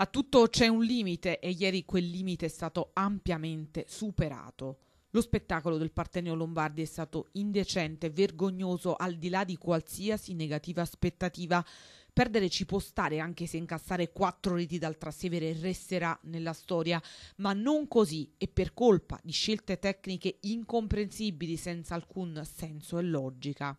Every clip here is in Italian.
A tutto c'è un limite e ieri quel limite è stato ampiamente superato. Lo spettacolo del Partenio Lombardi è stato indecente, vergognoso, al di là di qualsiasi negativa aspettativa. Perdere ci può stare anche se incassare quattro reti dal Trastevere resterà nella storia, ma non così e per colpa di scelte tecniche incomprensibili senza alcun senso e logica.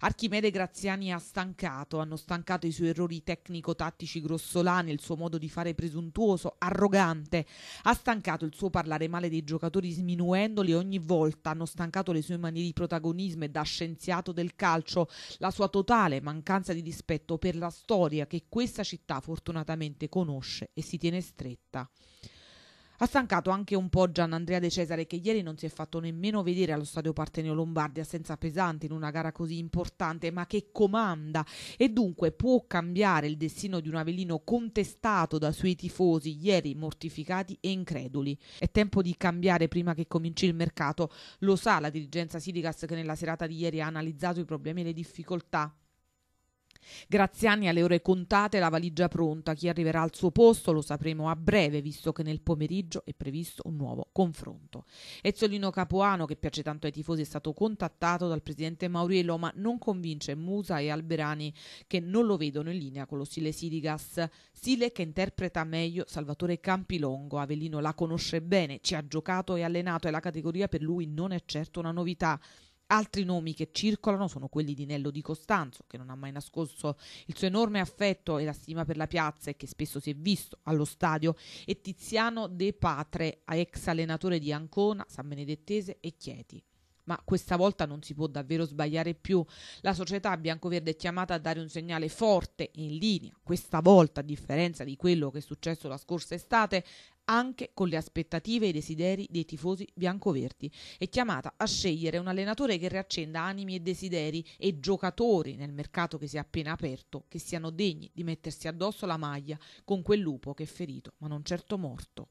Archimede Graziani ha stancato, hanno stancato i suoi errori tecnico-tattici grossolani, il suo modo di fare presuntuoso, arrogante, ha stancato il suo parlare male dei giocatori sminuendoli ogni volta, hanno stancato le sue manie di protagonismo e da scienziato del calcio, la sua totale mancanza di rispetto per la storia che questa città fortunatamente conosce e si tiene stretta. Ha stancato anche un po' Gianandrea De Cesare che ieri non si è fatto nemmeno vedere allo stadio Partenio Lombardia senza pesanti in una gara così importante ma che comanda e dunque può cambiare il destino di un Avellino contestato dai suoi tifosi ieri mortificati e increduli. È tempo di cambiare prima che cominci il mercato, lo sa la dirigenza Sirigas che nella serata di ieri ha analizzato i problemi e le difficoltà Graziani ha le ore contate la valigia pronta. Chi arriverà al suo posto lo sapremo a breve, visto che nel pomeriggio è previsto un nuovo confronto. Ezzolino Capuano, che piace tanto ai tifosi, è stato contattato dal presidente Mauriello, ma non convince Musa e Alberani che non lo vedono in linea con lo stile Sirigas. Sile che interpreta meglio Salvatore Campilongo. Avellino la conosce bene, ci ha giocato e allenato e la categoria per lui non è certo una novità. Altri nomi che circolano sono quelli di Nello di Costanzo, che non ha mai nascosto il suo enorme affetto e la stima per la piazza e che spesso si è visto allo stadio, e Tiziano De Patre, ex allenatore di Ancona, San Benedettese e Chieti ma questa volta non si può davvero sbagliare più. La società biancoverde è chiamata a dare un segnale forte e in linea, questa volta a differenza di quello che è successo la scorsa estate, anche con le aspettative e i desideri dei tifosi biancoverdi. È chiamata a scegliere un allenatore che riaccenda animi e desideri e giocatori nel mercato che si è appena aperto, che siano degni di mettersi addosso la maglia con quel lupo che è ferito, ma non certo morto.